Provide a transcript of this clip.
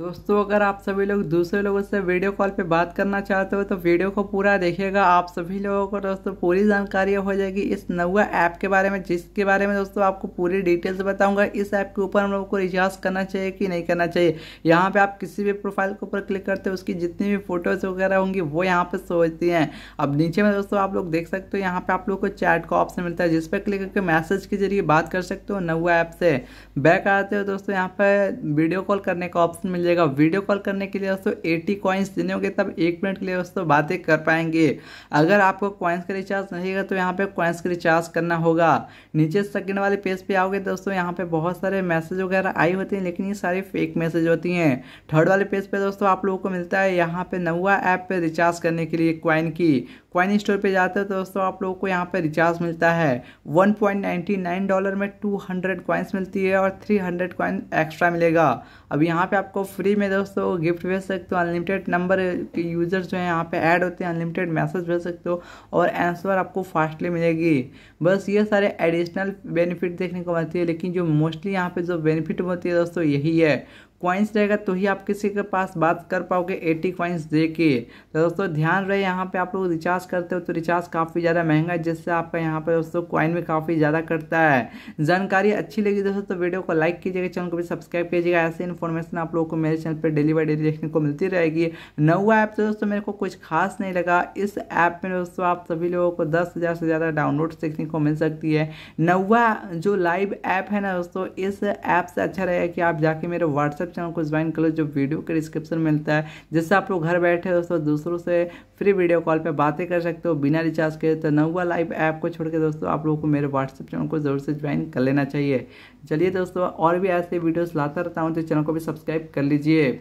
दोस्तों अगर आप सभी लोग दूसरे लोगों से वीडियो कॉल पे बात करना चाहते हो तो वीडियो को पूरा देखिएगा आप सभी लोगों को दोस्तों पूरी जानकारी हो जाएगी इस नवा ऐप के बारे में जिसके बारे में दोस्तों आपको पूरी डिटेल्स बताऊंगा इस ऐप के ऊपर हम लोगों को रिचार्ज करना चाहिए कि नहीं करना चाहिए यहाँ पर आप किसी भी प्रोफाइल के ऊपर क्लिक करते हो उसकी जितनी भी फोटोज़ वगैरह होंगी वो यहाँ पर सोचती हैं अब नीचे में दोस्तों आप लोग देख सकते हो यहाँ पर आप लोग को चैट का ऑप्शन मिलता है जिस पर क्लिक करके मैसेज के जरिए बात कर सकते हो नवा ऐप से बैक आते हो दोस्तों यहाँ पर वीडियो कॉल करने का ऑप्शन मिल जाएगा वीडियो कॉल करने के लिए दोस्तों एटी कॉइन्स देने होंगे तब एक मिनट के लिए दोस्तों बातें कर पाएंगे अगर आपको कॉइन्स का रिचार्ज नहीं है तो यहाँ पर कॉइन्स का रिचार्ज करना होगा नीचे सेकेंड वाले पेज पर आओगे दोस्तों यहाँ पर बहुत सारे मैसेज वगैरह आई होती हैं लेकिन ये सारी फेक मैसेज होती हैं थर्ड वाले पेज पर दोस्तों आप लोगों को मिलता है यहाँ पर नवा ऐप पर रिचार्ज करने के लिए क्वाइन की कॉइन स्टोर पे जाते हो तो दोस्तों आप लोगों को यहाँ पे रिचार्ज मिलता है 1.99 डॉलर में 200 कॉइन्स मिलती है और 300 कॉइन एक्स्ट्रा मिलेगा अब यहाँ पे आपको फ्री में दोस्तों गिफ्ट भेज सकते हो अनलिमिटेड नंबर के यूज़र्स जो हैं यहाँ पे ऐड होते हैं अनलिमिटेड मैसेज भेज सकते हो और आंसर आपको फास्टली मिलेगी बस ये सारे एडिशनल बेनिफिट देखने को मिलती है लेकिन जो मोस्टली यहाँ पर जो बेनिफिट होती है दोस्तों यही है क्वाइंस रहेगा तो ही आप किसी के पास बात कर पाओगे एटी क्वाइंस दे के तो दोस्तों ध्यान रहे यहाँ पे आप लोग रिचार्ज करते हो तो रिचार्ज काफ़ी ज़्यादा महंगा है जिससे आपका यहाँ पे दोस्तों क्वाइन में काफ़ी ज़्यादा करता है जानकारी अच्छी लगी दोस्तों तो वीडियो को लाइक कीजिएगा चैनल को भी सब्सक्राइब कीजिएगा ऐसी इन्फॉर्मेशन आप लोगों को मेरे चैनल पर डेली बाई डेली देखने को मिलती रहेगी नवा ऐप तो दोस्तों मेरे को कुछ खास नहीं लगा इस ऐप में दोस्तों आप सभी लोगों को दस हज़ार से ज़्यादा डाउनलोड देखने को मिल सकती है नवा जो लाइव ऐप है ना दोस्तों इस ऐप से अच्छा रहेगा कि आप जाके मेरे व्हाट्सएप सकते हैं और कुछ ज्वाइन कर लो जो वीडियो के डिस्क्रिप्शन में मिलता है जिससे आप लोग घर बैठे दोस्तों दूसरों से फ्री वीडियो कॉल पर बातें कर सकते हो बिना रिचार्ज के तो नवा लाइव ऐप को छोड़ के दोस्तों आप लोगों को मेरे व्हाट्सएप चैनल को जरूर से ज्वाइन कर लेना चाहिए चलिए दोस्तों और भी ऐसे वीडियोज लाता रहता हूँ तो चैनल को भी सब्सक्राइब कर लीजिए